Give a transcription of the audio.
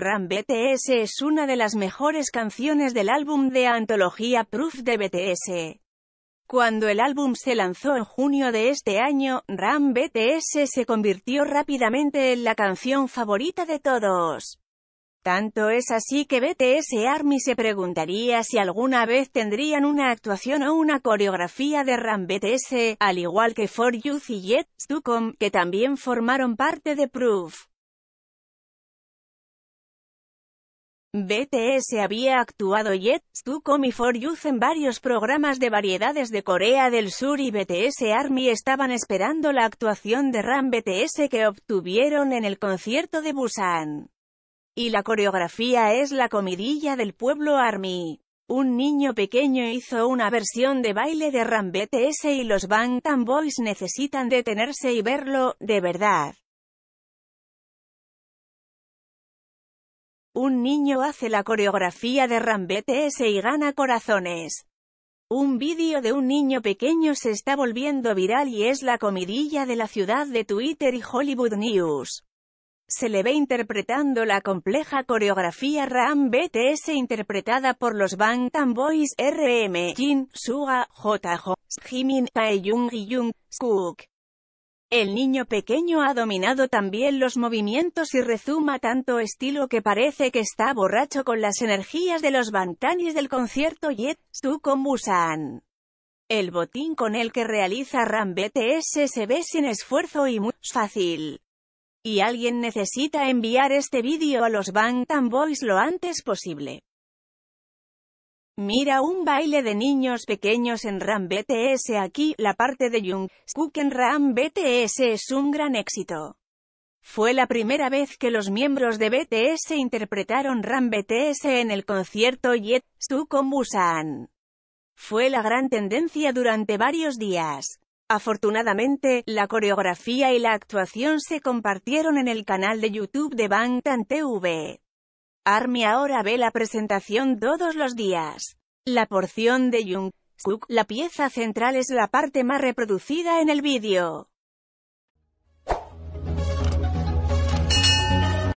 Ram BTS es una de las mejores canciones del álbum de antología Proof de BTS. Cuando el álbum se lanzó en junio de este año, Ram BTS se convirtió rápidamente en la canción favorita de todos. Tanto es así que BTS Army se preguntaría si alguna vez tendrían una actuación o una coreografía de Ram BTS, al igual que For Youth y Jet, Stucom, que también formaron parte de Proof. BTS había actuado Yet to Come For Youth en varios programas de variedades de Corea del Sur y BTS Army estaban esperando la actuación de Ram BTS que obtuvieron en el concierto de Busan. Y la coreografía es la comidilla del pueblo Army. Un niño pequeño hizo una versión de baile de Ram BTS y los Bangtan Boys necesitan detenerse y verlo, de verdad. Un niño hace la coreografía de BTS y gana corazones. Un vídeo de un niño pequeño se está volviendo viral y es la comidilla de la ciudad de Twitter y Hollywood News. Se le ve interpretando la compleja coreografía Ram BTS interpretada por los Bangtan Boys RM, Jin, Suga, JJ, Jimin, Taeyong y Jungkook. El niño pequeño ha dominado también los movimientos y rezuma tanto estilo que parece que está borracho con las energías de los Bantanis del concierto Jet, Su con Busan. El botín con el que realiza Ram BTS se ve sin esfuerzo y muy fácil. Y alguien necesita enviar este vídeo a los Bangtan Boys lo antes posible. Mira un baile de niños pequeños en Ram BTS aquí, la parte de Jung en Ram BTS es un gran éxito. Fue la primera vez que los miembros de BTS interpretaron Ram BTS en el concierto YET, Su con Busan. Fue la gran tendencia durante varios días. Afortunadamente, la coreografía y la actuación se compartieron en el canal de YouTube de Bangtan TV. ARMY ahora ve la presentación todos los días. La porción de Jungkook, la pieza central es la parte más reproducida en el vídeo.